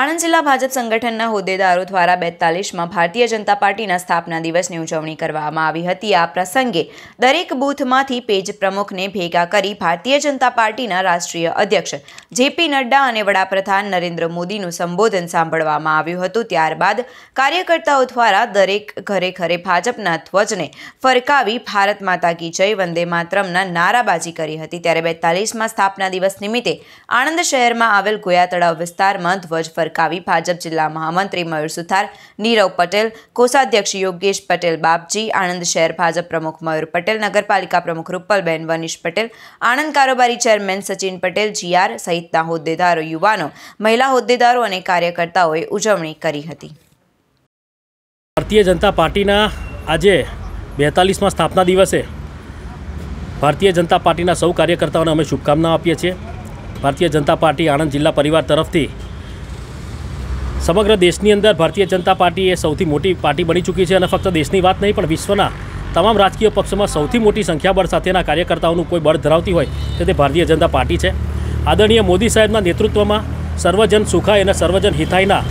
આણંદ જિલ્લા ભાજપ સંગઠનના હોદ્દેદારો દ્વારા બેતાલીસમાં ભારતીય જનતા પાર્ટીના સ્થાપના દિવસની ઉજવણી કરવામાં આવી હતી આ પ્રસંગે દરેક બૂથમાંથી પેજ પ્રમુખને ભેગા કરી ભારતીય જનતા પાર્ટીના રાષ્ટ્રીય અધ્યક્ષ જેપી નડ્ડા અને વડાપ્રધાન નરેન્દ્ર મોદીનું સંબોધન સાંભળવામાં આવ્યું હતું ત્યારબાદ કાર્યકર્તાઓ દ્વારા દરેક ઘરે ઘરે ભાજપના ધ્વજને ફરકાવી ભારત માતા કી જય વંદે માતરમના નારાબાજી કરી હતી ત્યારે બેતાલીસમાં સ્થાપના દિવસ નિમિત્તે આણંદ શહેરમાં આવેલ ગોયા તળાવ વિસ્તારમાં ધ્વજ ફરકાવી ભાજપ જિલ્લા મહામંત્રી મયુર સુથાર નીરવ પટેલ કોષાધ્યક્ષ યોગેશ પટેલ બાપજી આણંદ શહેર ભાજપ પ્રમુખ મયુર પટેલ નગરપાલિકા પ્રમુખ રૂપલબેન વનીશ પટેલ આણંદ કારોબારી ચેરમેન સચિન પટેલ જીઆર સહિત સહિતના હોદ્દેદારો યુવાનો મહિલા હોદ્દેદારો અને કાર્યકર્તાઓએ ઉજવણી કરી હતી ભારતીય જનતા પાર્ટીના આજે બેતાલીસમાં સ્થાપના દિવસે ભારતીય જનતા પાર્ટીના સૌ કાર્યકર્તાઓને અમે શુભકામનાઓ આપીએ છીએ ભારતીય જનતા પાર્ટી આણંદ જિલ્લા પરિવાર તરફથી સમગ્ર દેશની અંદર ભારતીય જનતા પાર્ટી એ સૌથી મોટી પાર્ટી બની ચૂકી છે અને ફક્ત દેશની વાત નહીં પણ વિશ્વના તમામ રાજકીય પક્ષોમાં સૌથી મોટી સંખ્યાબળ સાથેના કાર્યકર્તાઓનું કોઈ બળ ધરાવતી હોય તે ભારતીય જનતા પાર્ટી છે આદરણીય મોદી સાહેબના નેતૃત્વમાં સર્વજન સુખાય અને સર્વજન હિતાયના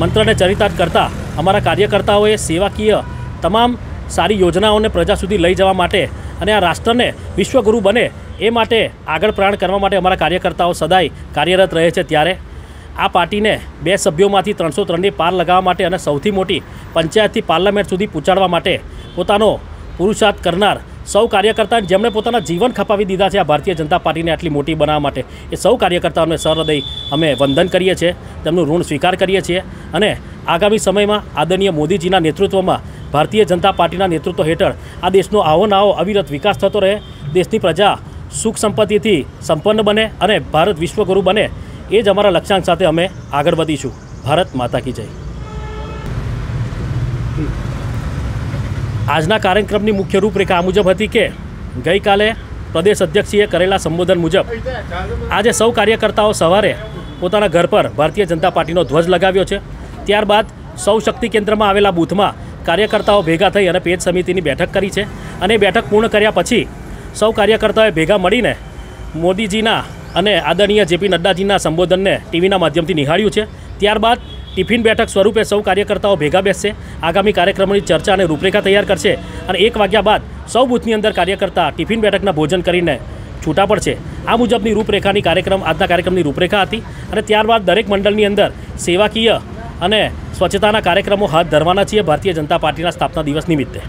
મંત્રને ચરિતાર્થ કરતા અમારા કાર્યકર્તાઓએ સેવાકીય તમામ સારી યોજનાઓને પ્રજા સુધી લઈ જવા માટે અને આ રાષ્ટ્રને વિશ્વગુરુ બને એ માટે આગળ પ્રયાણ કરવા માટે અમારા કાર્યકર્તાઓ સદાય કાર્યરત રહે છે ત્યારે આ પાર્ટીને બે સભ્યોમાંથી ત્રણસો ત્રણની પાર લગાવવા માટે અને સૌથી મોટી પંચાયતથી પાર્લામેન્ટ સુધી પહોંચાડવા માટે પોતાનો પુરુષાર્થ કરનાર સૌ કાર્યકર્તા જેમણે પોતાનું જીવન ખપાવી દીધા છે આ ભારતીય જનતા પાર્ટીને આટલી મોટી બનાવ માટે એ સૌ કાર્યકર્તાઓને સહરદય અમે વંદન કરીએ છે તેમનું ઋણ સ્વીકાર કરીએ છીએ અને આગામી સમયમાં આદરણીય મોદીજીના નેતૃત્વમાં ભારતીય જનતા પાર્ટીના નેતૃત્વ હેઠળ આ દેશનો આવો નાઓ અવિરત વિકાસ થતો રહે દેશની પ્રજા સુખ સંપત્તિથી સંપન્ન બને અને ભારત વિશ્વગુરુ બને એ જ અમારો લક્ષ્યાંક સાથે અમે આગળ વધીશું ભારત માતા કી જય આજના કાર્યક્રમની મુખ્ય રૂપરેખા આ મુજબ હતી કે ગઈકાલે પ્રદેશ અધ્યક્ષીએ કરેલા સંબોધન મુજબ આજે સૌ કાર્યકર્તાઓ સવારે પોતાના ઘર પર ભારતીય જનતા પાર્ટીનો ધ્વજ લગાવ્યો છે ત્યારબાદ સૌ શક્તિ કેન્દ્રમાં આવેલા બૂથમાં કાર્યકર્તાઓ ભેગા થઈ અને પેજ સમિતિની બેઠક કરી છે અને બેઠક પૂર્ણ કર્યા પછી સૌ કાર્યકર્તાઓએ ભેગા મળીને મોદીજીના અને આદરણીય જેપી નડ્ડાજીના સંબોધનને ટીવીના માધ્યમથી નિહાળ્યું છે ત્યારબાદ ટિફિન બેઠક સ્વરૂપે સૌ કાર્યકર્તાઓ ભેગા બેસશે આગામી કાર્યક્રમોની ચર્ચા અને રૂપરેખા તૈયાર કરશે અને એક વાગ્યા બાદ સૌ બુથની અંદર કાર્યકર્તા ટિફિન બેઠકના ભોજન કરીને છૂટા પડશે આ મુજબની રૂપરેખાની કાર્યક્રમ આજના કાર્યક્રમની રૂપરેખા હતી અને ત્યારબાદ દરેક મંડળની અંદર સેવાકીય અને સ્વચ્છતાના કાર્યક્રમો હાથ ધરવાના છીએ ભારતીય જનતા પાર્ટીના સ્થાપના દિવસ નિમિત્તે